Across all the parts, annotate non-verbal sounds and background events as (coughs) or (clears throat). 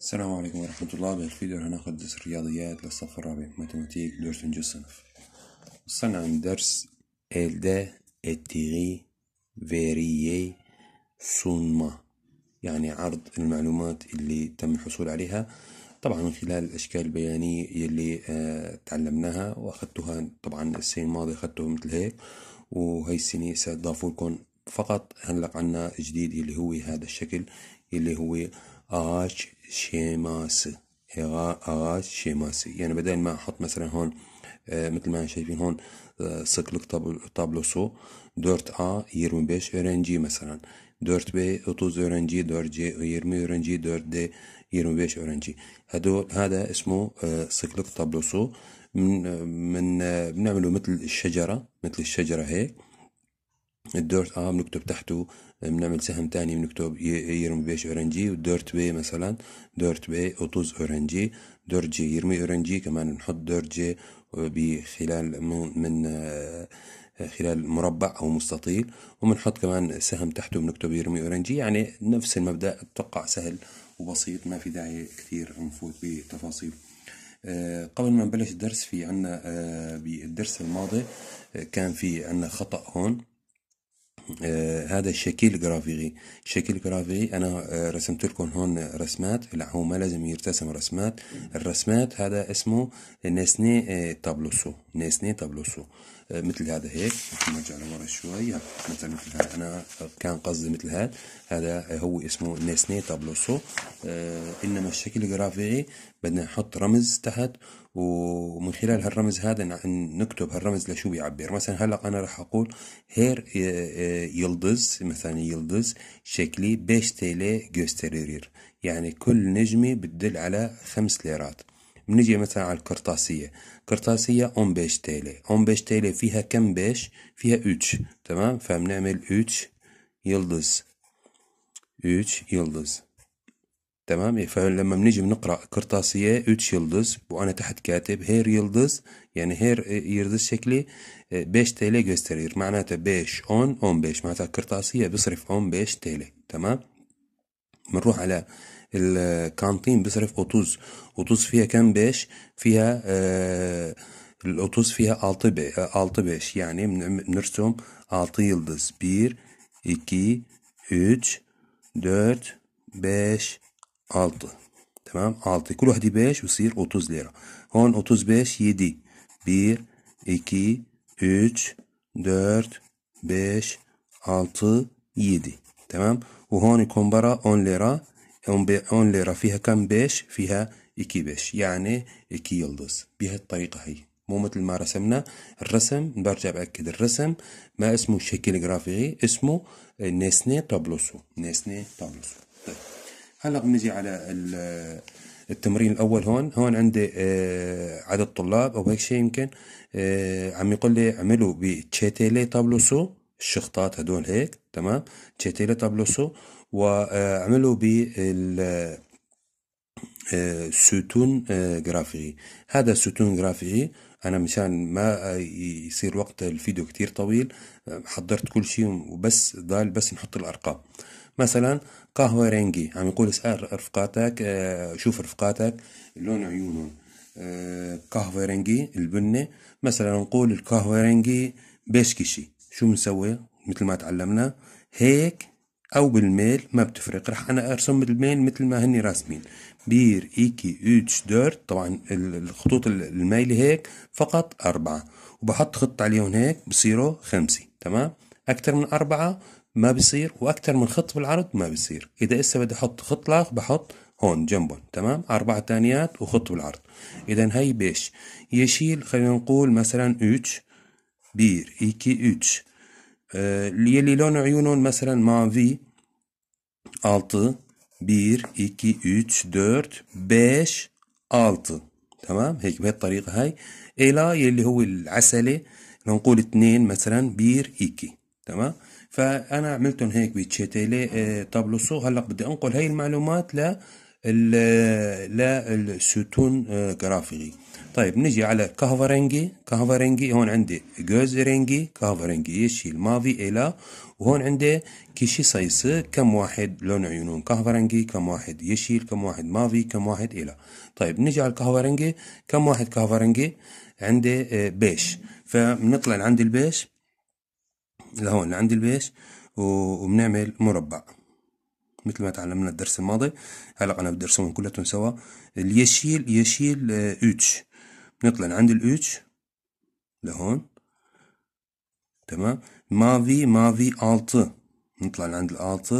السلام عليكم ورحمة الله بهذا الفيديو درس الرياضيات للصف الرابع ماتيماتيك دور تنجي الصنف وصلنا عند درس إلدا اتيغي فيريي سونما يعني عرض المعلومات اللي تم الحصول عليها طبعا من خلال الأشكال البيانية اللي آه تعلمناها وأخذتها طبعا السنة الماضية أخذته مثل هيك وهي السنة سأضافوا لكم فقط هنلق عنا جديد اللي هو هذا الشكل اللي هو ağaç şeması ağaç şeması يعني بدل ما احط مثلا هون مثل ما شايفين هون sıklık tablosu 4A 25 öğrenci mesela 4B 30 öğrenci 4C 20 öğrenci 4D 25 öğrenci هدول هذا اسمه sıklık tablosu من من بنعمله مثل الشجره مثل الشجره هيك الدورت ا آه، بنكتب تحته آه، بنعمل سهم تاني بنكتب يرمي بيش اورنجي والدورت بي مثلا دورت بي اوتوز اورنجي دورت جي يرمي اورنجي كمان بنحط دورت جي آه، بخلال من, من خلال مربع او مستطيل وبنحط كمان سهم تحته بنكتب يرمي اورنجي يعني نفس المبدا اتوقع سهل وبسيط ما في داعي كثير نفوت بتفاصيل قبل ما نبلش الدرس في عنا بالدرس الماضي كان في عنا خطأ هون آه، هذا الشكل جرافيغي شكل جرافيغي انا آه، رسمت لكم هون رسمات لا هو ما لازم يرتسم رسمات الرسمات هذا اسمه نسني تابلوسو آه، نسني تابلوسو مثل هذا هيك نرجع لورا شوي مثل مثل هذا انا كان قصدي مثل هذا هذا هو اسمه نسني تابلوسو انما الشكل الجرافيكي بدنا نحط رمز تحت ومن خلال هالرمز هذا نكتب هالرمز لشو بيعبر مثلا هلا انا راح اقول هير آه، يلدز مثلا يلدز شكلي بيش تيلي جوستريرير يعني كل نجمة بتدل على خمس ليرات بنجي مثلا على الكرطاسيه كرطاسيه اون بيش تيلي اون بيش تيلي فيها كم بيش فيها اوتش تمام فبنعمل اوتش يلدز اوتش يلدز تمام فلما بنيجي بنقرا قرطاسيه üç yıldız bu ana تحت كاتب her yıldız yani her yıldız şekli 5 TL gösterir معناته 5 10 15 معناتها القرطاسيه بيصرف 15 TL تمام بنروح على الكانتين بيصرف 30 30 فيها كم 5 فيها آه ال 30 فيها 6 6 5 yani بنرسم 6 yıldız 1 2 3 4 5 6 تمام 6 كل وحده ب5 يصير 30 lira. Hon 35 7 1 2 3 4 5 6 7 تمام وهون يكون برا 10 ليره 10 ليره فيها كم 5 فيها 2 5 يعني 2 يلدز بهالطريقة هي مو مثل ما رسمنا الرسم برجع بأكد الرسم ما اسمه شكل جرافيكي اسمه نيسني تابلوسو نيسني تابلوسو طيب هلا بنجي على التمرين الاول هون هون عندي آه، عدد طلاب او هيك شيء يمكن آه، عم يقول لي اعملوا بتشيتيلي تابلوسو الشخطات هدول هيك تمام تشيتيلي تابلوسو واعملوا آه، بال سوتون جرافيكي هذا سوتون جرافيكي انا مشان ما يصير وقت الفيديو كتير طويل حضرت كل شيء وبس ضال بس نحط الارقام مثلا قهوة رنجي عم يقول اسأل رفقاتك آه، شوف رفقاتك لون عيونهم آه، قهوة رنجي البنة مثلا نقول القهوة رنجي بيشكشي شو بنسوي مثل ما تعلمنا هيك او بالميل ما بتفرق رح انا ارسم بالميل مثل ما هني راسمين بير ايكي اوتش دورت طبعا الخطوط المايله هيك فقط اربعه وبحط خط عليهم هيك بصيروا خمسه تمام اكثر من اربعه ما بيصير واكثر من خط بالعرض ما بيصير اذا هسه بدي احط خط لاغ بحط هون جنبهم تمام اربع ثانيات وخط بالعرض اذا هي بيش يشيل خلينا نقول مثلا 3 بير 2 e 3 آه يلي لون عيونهم مثلا في 6 1 2 3 4 5 6 تمام هيك بهالطريقة هاي إلى يلي هو العسلة نقول 2 مثلا بير 2 e تمام فانا عملتهم هيك بتشيتيلي آه، طابلوسو هلا بدي انقل هاي المعلومات ل للستون آه، جرافيكي طيب نجي على كهفرنجي كهفرنجي هون عندي رينجي كهفرنجي يشي الماضي إلى وهون عندي كيشي سايس كم واحد لون عيونهم كهفرنجي كم واحد يشيل كم واحد ماضي كم واحد إلى طيب نجي على الكهفرنجي كم واحد كهفرنجي عندي آه، بيش فبنطلع لعند البيش لهون عند البيش وبنعمل مربع مثل ما تعلمنا الدرس الماضي هلا انا بدي ارسمهم كلهم سوا اليشيل يشيل اتش آه، بنطلع عند الاتش لهون تمام مافي مافي الت نطلع لعند الالت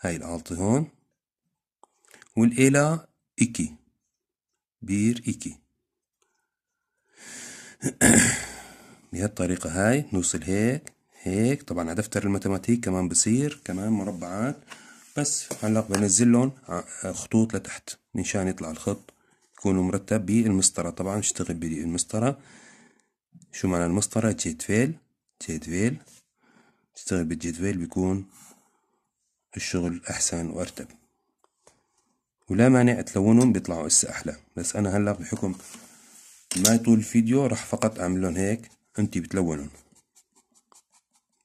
هاي الالت هون والإلى إكي بير إكي (coughs) بهالطريقة هاي نوصل هيك هيك طبعا على دفتر الماتيماتيك كمان بصير كمان مربعات بس هلا بنزل لهم خطوط لتحت مشان يطلع الخط يكون مرتب بالمسطرة طبعا اشتغل بالمسطرة شو معنى المسطرة فيل اشتغل بالجيت فيل بيكون الشغل أحسن وأرتب ولا مانع تلونهم بيطلعوا اسا أحلى بس أنا هلا بحكم ما طول الفيديو راح فقط أعمل لهم هيك أنتي بتلونهم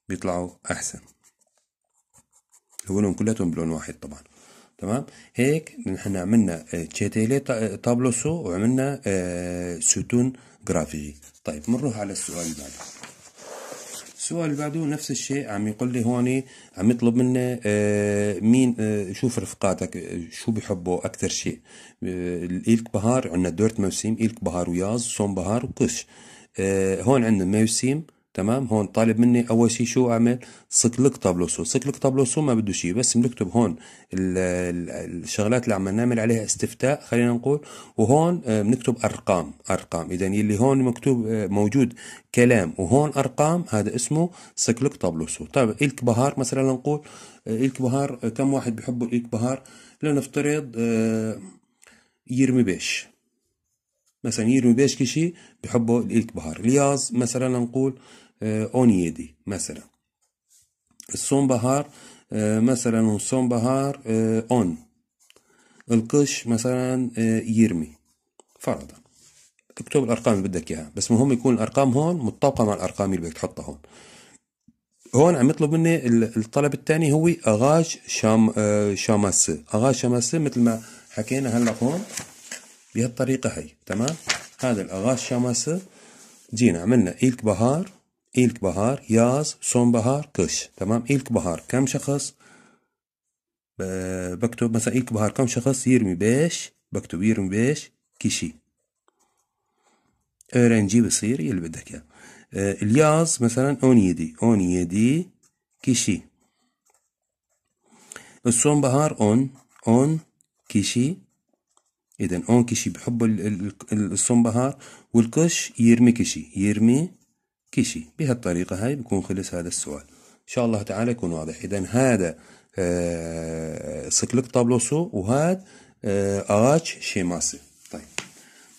بيطلعوا احسن لونهم كلهم بلون واحد طبعا تمام هيك نحن عملنا آه، تشيتيلي تابلوسو آه، وعملنا آه، ستون جرافيجي طيب بنروح على السؤال اللي بعده السؤال اللي بعده نفس الشيء عم يقول لي هون عم يطلب منا مين شوف رفقاتك شو بحبوا اكثر شيء الايلك بهار عندنا دورت موسيم إلك بهار وياز صوم بهار وكش هون عندنا موسيم تمام هون طالب مني اول شيء شو اعمل سكلك طابلوسو سكلك طابلوسو ما بده شيء بس بنكتب هون الشغلات اللي عم نعمل عليها استفتاء خلينا نقول وهون آه، بنكتب ارقام ارقام اذا اللي هون مكتوب آه، موجود كلام وهون ارقام هذا اسمه سكلك طابلوسو طيب الك بهار مثلا نقول آه، الك بهار كم واحد بحبوا الك بهار لنفترض يرمي بيش مثلا يرمي بيش كشي بحبوا بهار الياز مثلا نقول آه، اونيدي مثلا الصوم بهار آه، مثلا الصوم بهار آه، اون القش مثلا يرمي فرضا اكتب الارقام اللي بدك اياها بس مهم يكون الارقام هون متطابقه مع الارقام اللي بدك تحطها هون هون عم يطلب مني الطلب الثاني هو اغاش شام شاماسة اغاش شاماسة مثل ما حكينا هلا هون بهالطريقة هي تمام هذا الأغاز شمسة جينا عملنا إلك بهار إلك بهار ياز سون بهار كش تمام إلك بهار كم شخص بكتب مثلا إلك بهار كم شخص يرمي بيش بكتب يرمي بيش كيشي أرنجي بصير يلي بدك إياه آه، الياز مثلا أونيدي أونيدي كيشي السون بهار أون أون كيشي اذا اون كشي بحب الصنبهار والكش يرمي كشي يرمي كشي بهالطريقه هاي بكون خلص هذا السؤال ان شاء الله تعالى يكون واضح اذا هذا آه، سكلك طابلوسو وهذا اغاتش آه، شيماسي طيب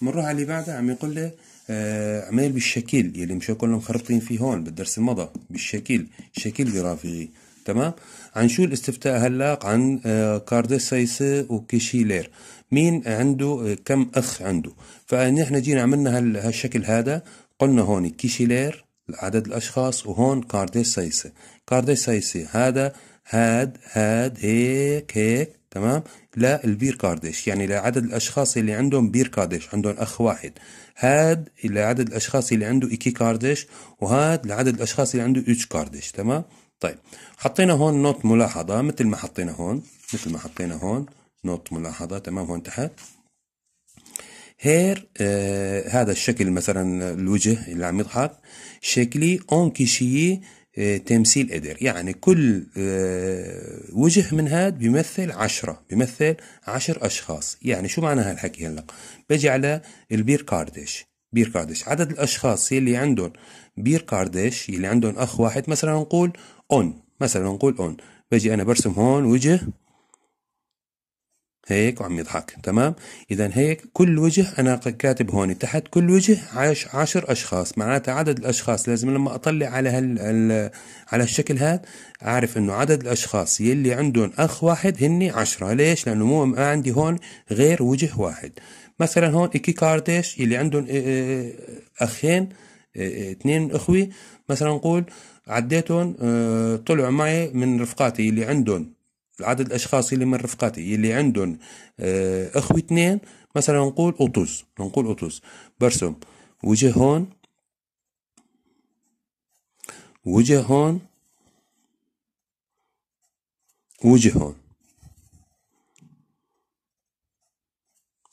بنروح على اللي بعده عم يقول لي آه بالشكل يلي مش كلهم مخربطين فيه هون بالدرس المضى بالشكل شكل جرافيكي تمام عن شو الاستفتاء هلاق عن آه، كارديسايس وكيشيلير مين عنده كم اخ عنده فنحن جينا عملنا هالشكل هذا قلنا هون كيشيلير عدد الاشخاص وهون كاردي سايسي كاردي سايسي هذا هاد هاد هيك هيك تمام لا البير كارديش يعني لعدد الاشخاص اللي عندهم بير كارديش عندهم اخ واحد هاد لعدد الاشخاص اللي عنده ايكي كارديش وهاد لعدد الاشخاص اللي عنده اتش كارديش تمام طيب حطينا هون نوت ملاحظه مثل ما حطينا هون مثل ما حطينا هون نوت ملاحظة تمام هون تحت هير آه e, هذا الشكل مثلا الوجه اللي عم يضحك شكلي اون كيشي آه e, تمثيل قدر يعني كل آه وجه من هاد بيمثل عشرة بيمثل عشر أشخاص يعني شو معنى هالحكي هلا بجي على البير كاردش بير كاردش عدد الأشخاص يلي عندهم بير كاردش يلي عندهم أخ واحد مثلا نقول أون مثلا نقول أون بجي أنا برسم هون وجه هيك وعم يضحك تمام اذا هيك كل وجه انا كاتب هون تحت كل وجه عاش عشر اشخاص معناتها عدد الاشخاص لازم لما اطلع على هال على الشكل هذا اعرف انه عدد الاشخاص يلي عندهم اخ واحد هني عشرة ليش لانه مو ما عندي هون غير وجه واحد مثلا هون ايكي كارديش يلي عندهم إيه، إيه، إيه، اخين اثنين اخوي مثلا نقول عديتهم آه، طلعوا معي من رفقاتي اللي عندهم عدد الاشخاص اللي من رفقاتي اللي عندهم آه، اخوي اثنين مثلا نقول اوتوز نقول اوتوز برسم وجه هون وجه هون وجه هون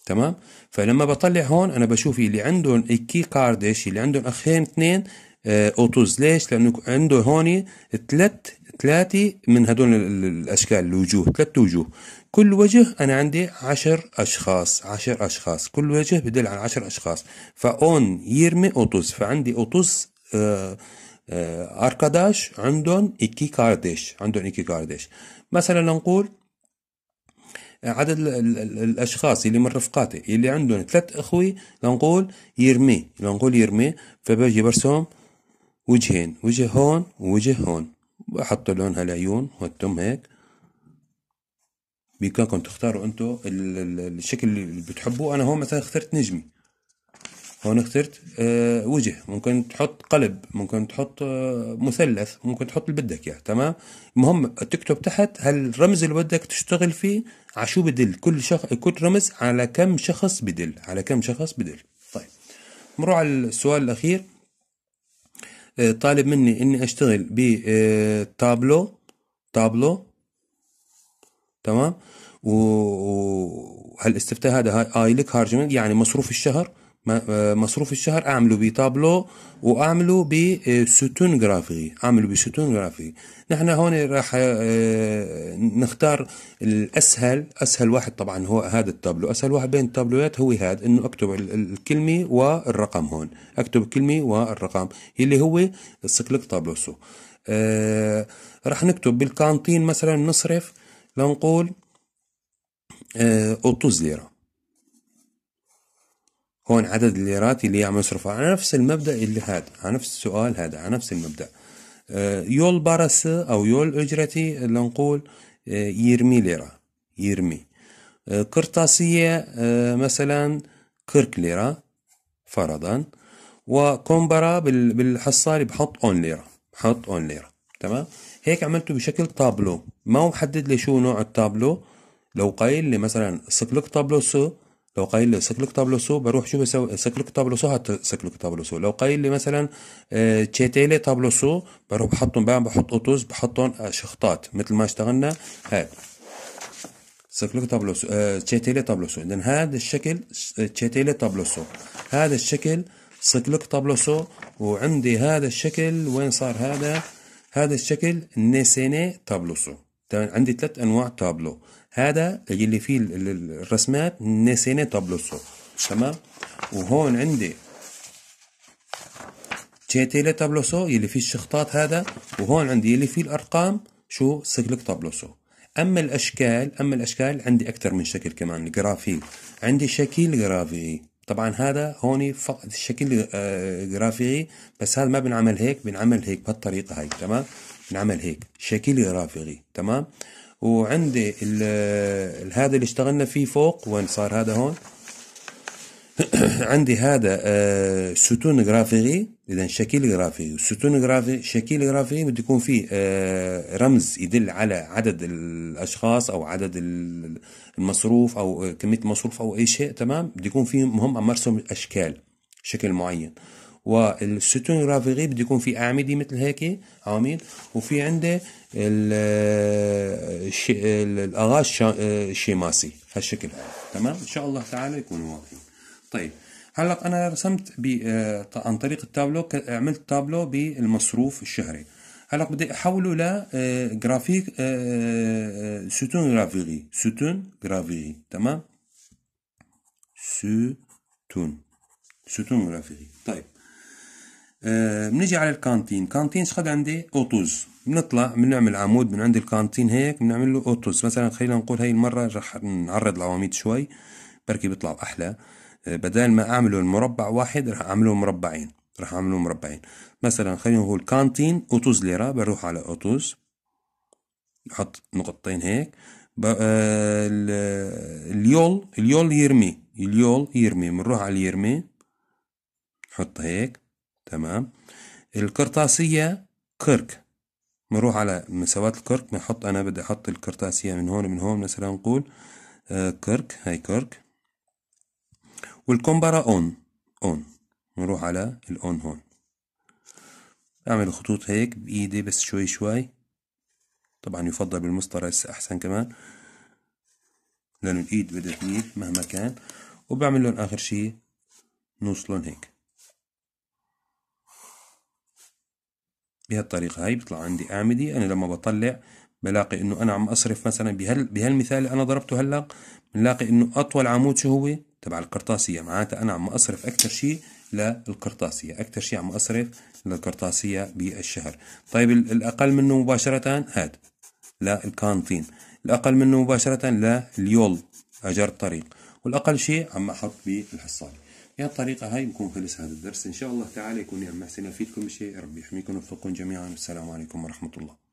تمام فلما بطلع هون انا بشوف اللي عندهم اكي كاردش اللي عندهم اخين اثنين اوتوز آه، ليش لانه عنده هون ثلاث ثلاثة من هدول الأشكال الوجوه ثلاثة وجوه كل وجه أنا عندي عشر أشخاص عشر أشخاص كل وجه بدل على عشر أشخاص فأون يرمي أوتوس فعندي أوتوس آه, آه، أركاداش عندهم إكي كاردش عندهم إكي كاردش مثلا نقول عدد الاشخاص اللي من رفقاتي اللي عندهم ثلاث اخوي لنقول يرمي لنقول يرمي فبجي برسم وجهين وجه هون ووجه هون بحط لونها العيون والتم هيك بإمكانكم تختاروا انتو الشكل اللي بتحبوه أنا هون مثلا اخترت نجمي هون اخترت أه وجه ممكن تحط قلب ممكن تحط أه مثلث ممكن تحط اللي بدك اياه تمام المهم تكتب تحت هالرمز اللي بدك تشتغل فيه عشو بدل كل شخص كل رمز على كم شخص بدل على كم شخص بدل طيب نروح على السؤال الأخير آه، طالب مني اني اشتغل بتابلو آه، تابلو تمام وهالاستفتاء هذا هاي اي لك هارجمنت يعني مصروف الشهر آه، مصروف الشهر اعمله بتابلو واعمله بستون آه، جرافي اعمله بستون جرافي نحن هون راح آه، نختار الاسهل اسهل واحد طبعا هو هذا التابلو اسهل واحد بين التابلوات هو هذا انه اكتب الكلمه والرقم هون اكتب الكلمه والرقم اللي هو السكلك تابلوسو أه راح نكتب بالكانتين مثلا نصرف لنقول أه 30 ليره هون عدد الليرات اللي عم يصرفها على نفس المبدا اللي هذا على نفس السؤال هذا على نفس المبدا آه، يول برسة أو يول أجرتي اللي نقول آه، يرمي ليرة يرمي آه، قرطاسية مثلا كرك ليرة فرضا وكومبرا بالحصاري بحط اون ليرة بحط اون ليرة تمام هيك عملته بشكل طابلو ما هو محدد لي شو نوع الطابلو لو قايل لي مثلا سكلك طابلو سو لو قايل لي سيكليك تابلوسو بروح شو بسوي سيكليك تابلوسو هات سيكليك تابلوسو لو قايل لي مثلا آه تشيتيلي تابلوسو بروح بحطهم بقى بحط اوتوز بحطهم آه، شخطات مثل ما اشتغلنا هاد سيكليك تابلوسو آه، تشيتيلي تابلوسو اذا هذا الشكل آه، تشيتيلي تابلوسو هذا الشكل سيكليك تابلوسو وعندي هذا الشكل وين صار هذا هذا الشكل نيسيني تابلوسو عندي ثلاث انواع تابلو هذا اللي فيه الرسمات نسيني تابلوسو تمام وهون عندي تشيتيلي تابلوسو يلي فيه الشخطات هذا وهون عندي يلي فيه الارقام شو سيكليك تابلوسو اما الاشكال اما الاشكال عندي اكثر من شكل كمان جرافي عندي شكل جرافي طبعا هذا هون فقط الشكل آه، جرافي بس هذا ما بنعمل هيك بنعمل هيك بهالطريقه هاي تمام نعمل هيك شكلي رافغي تمام وعندي هذا اللي اشتغلنا فيه فوق وين صار هذا هون (clears throat) عندي هذا آه ستون جرافيغي اذا شكل جرافيغي ستون جرافي شكل جرافيغي بده يكون فيه آه رمز يدل على عدد الاشخاص او عدد المصروف او كميه المصروف او اي شيء تمام بده يكون فيه مهم اما ارسم اشكال شكل معين والستون رافغي بده يكون في اعمده مثل هيك عواميد وفي عنده آه، الاغاش الشيماسي آه، هالشكل هذا تمام ان شاء الله تعالى يكونوا واضحين طيب هلا انا رسمت آه، عن طريق التابلو عملت تابلو بالمصروف الشهري هلا بدي احوله جرافيك ستون جرافيغي ستون جرافيغي تمام ستون ستون جرافيغي طيب آه، بنيجي على الكانتين كانتين شقد عندي اوتوز بنطلع بنعمل عمود من عند الكانتين هيك بنعمل له اوتوز مثلا خلينا نقول هاي المره رح نعرض العواميد شوي بركي بيطلعوا احلى آه، بدل ما اعمله المربع واحد رح اعمله مربعين رح اعمله مربعين مثلا خلينا نقول كانتين اوتوز ليره بروح على اوتوز بحط نقطتين هيك آه، اليول اليول يرمي اليول يرمي بنروح على اليرمي نحط هيك تمام القرطاسية كرك نروح على مساواة الكرك بنحط أنا بدي أحط القرطاسية من هون من هون مثلا نقول آه، كرك هاي كرك والكمبرة أون أون نروح على الأون هون أعمل خطوط هيك بإيدي بس شوي شوي طبعا يفضل بالمسطرة أحسن كمان لأنه الإيد بدها تميل مهما كان وبعمل لهم آخر شي نوصلهم هيك بهالطريقة هاي بيطلع عندي أعمدة أنا لما بطلع بلاقي إنه أنا عم أصرف مثلا بهال بهالمثال اللي أنا ضربته هلا بنلاقي إنه أطول عمود شو هو تبع القرطاسية معناتها أنا عم أصرف أكثر شيء للقرطاسية أكثر شيء عم أصرف للقرطاسية بالشهر طيب الأقل منه مباشرة هاد للكانتين الأقل منه مباشرة لليول أجر الطريق والأقل شيء عم أحط بالحصالة يا الطريقة هاي بكون خلص هذا الدرس إن شاء الله تعالى يكون نعمة محسن محسنة فيكم شيء ربي يحميكم ويوفقكم جميعا والسلام عليكم ورحمة الله